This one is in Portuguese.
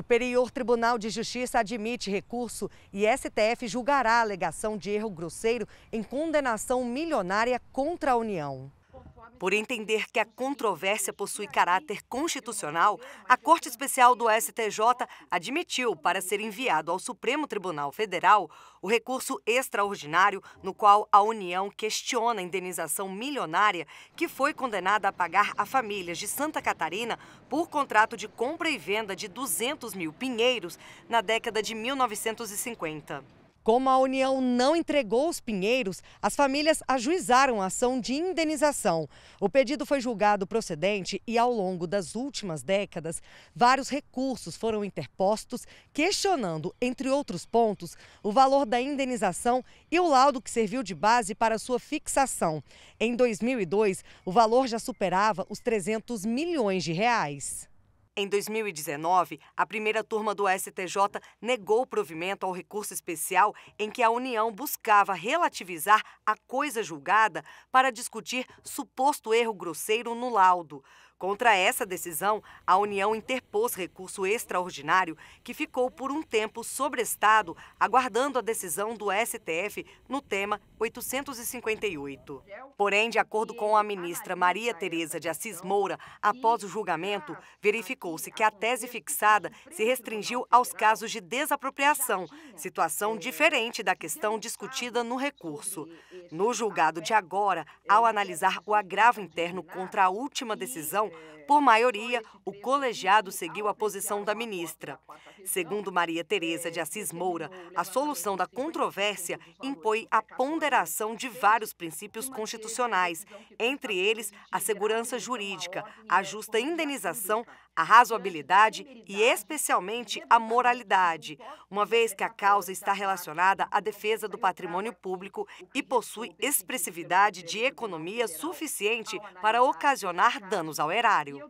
Superior Tribunal de Justiça admite recurso e STF julgará a alegação de erro grosseiro em condenação milionária contra a União. Por entender que a controvérsia possui caráter constitucional, a Corte Especial do STJ admitiu para ser enviado ao Supremo Tribunal Federal o recurso extraordinário no qual a União questiona a indenização milionária que foi condenada a pagar a famílias de Santa Catarina por contrato de compra e venda de 200 mil pinheiros na década de 1950. Como a União não entregou os pinheiros, as famílias ajuizaram a ação de indenização. O pedido foi julgado procedente e, ao longo das últimas décadas, vários recursos foram interpostos, questionando, entre outros pontos, o valor da indenização e o laudo que serviu de base para sua fixação. Em 2002, o valor já superava os 300 milhões de reais. Em 2019, a primeira turma do STJ negou provimento ao recurso especial em que a União buscava relativizar a coisa julgada para discutir suposto erro grosseiro no laudo. Contra essa decisão, a União interpôs recurso extraordinário que ficou por um tempo sobrestado, aguardando a decisão do STF no tema 858. Porém, de acordo com a ministra Maria Tereza de Assis Moura, após o julgamento, verificou-se que a tese fixada se restringiu aos casos de desapropriação, situação diferente da questão discutida no recurso. No julgado de agora, ao analisar o agravo interno contra a última decisão, por maioria, o colegiado seguiu a posição da ministra. Segundo Maria Tereza de Assis Moura, a solução da controvérsia impõe a ponderação de vários princípios constitucionais, entre eles a segurança jurídica, a justa indenização, a razoabilidade e, especialmente, a moralidade, uma vez que a causa está relacionada à defesa do patrimônio público e possui expressividade de economia suficiente para ocasionar danos ao erário.